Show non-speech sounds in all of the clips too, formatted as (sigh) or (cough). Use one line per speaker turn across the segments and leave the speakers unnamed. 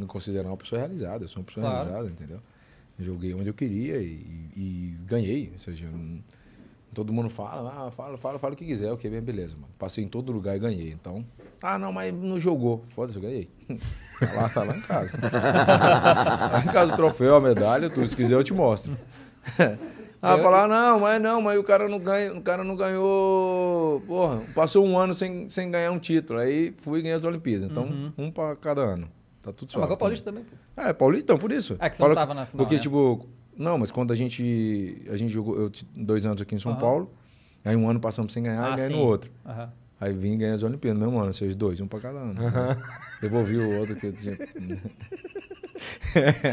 me considerar uma pessoa realizada. Eu sou uma pessoa claro. realizada, entendeu? Eu joguei onde eu queria e, e, e ganhei. Ou seja, todo mundo fala, ah, fala, fala, fala o que quiser, ok, beleza, mano. Passei em todo lugar e ganhei. Então, ah, não, mas não jogou. Foda-se, eu ganhei. (laughs) Tá lá, tá lá em casa. (laughs) lá em casa o troféu, a medalha, tudo. Se quiser, eu te mostro. (laughs) Ah, falar, não, mas não, mas o cara não ganha, o cara não ganhou. Porra, passou um ano sem, sem ganhar um título. Aí fui ganhar as Olimpíadas. Então, uhum. um para cada ano. Tá tudo certo. Ah, mas é Paulista tá também, pô. É, Paulista, então, por isso. Ah, é que você não tava na final. Porque, né? tipo, não, mas quando a gente. A gente jogou eu, dois anos aqui em São uhum. Paulo, aí um ano passamos sem ganhar ah, e ganhei sim. no outro. Uhum. Aí vim e ganhei as Olimpíadas no mesmo ano, vocês dois, um pra cada ano. Uhum. Né? Devolvi o outro que eu tinha. (laughs)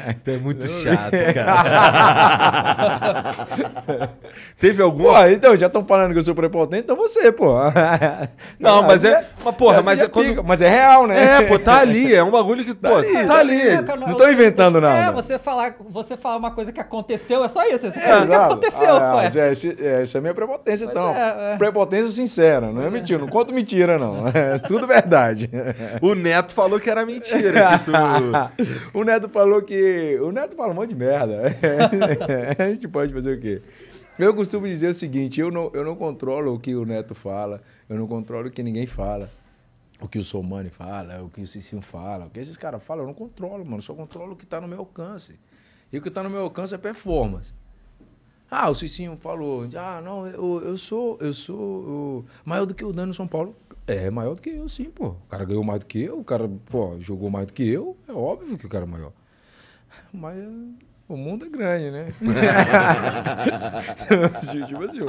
Então é muito chato, cara. (laughs) Teve algum? Pô, então, já estão falando que eu sou prepotente, então você, pô. (laughs) Não, mas é. Mas, porra, mas é, quando... mas é real, né? É, pô, tá ali. É um bagulho que. Pô, tá ali. Tá ali. não tô inventando é, nada. É, você falar, você falar uma coisa que aconteceu, é só isso. Você é, que aconteceu, ah, pô. É, é, isso é minha prepotência, então. É, é. Prepotência sincera, não é, mentira. Não conto mentira, não. É tudo verdade. O Neto falou que era mentira. Que tu... o Neto Neto falou que. O Neto fala um monte de merda. Né? (laughs) a gente pode fazer o quê? Eu costumo dizer o seguinte: eu não, eu não controlo o que o Neto fala, eu não controlo o que ninguém fala. O que o Somani fala, o que o Cicinho fala, o que esses caras falam, eu não controlo, mano. Só controlo o que está no meu alcance. E o que está no meu alcance é performance. Ah, o Cicinho falou, ah, não, eu, eu sou, eu sou eu, maior do que o Dani São Paulo. É maior do que eu, sim, pô. O cara ganhou mais do que eu, o cara pô, jogou mais do que eu. É óbvio que o cara é maior. (laughs) Mas o mundo é grande, né? (laughs) (laughs) tipo assim,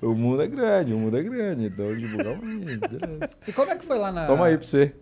o mundo, é grande, o mundo é grande. Então, tipo, calma aí, beleza. E como é que foi lá na. Toma aí pra você.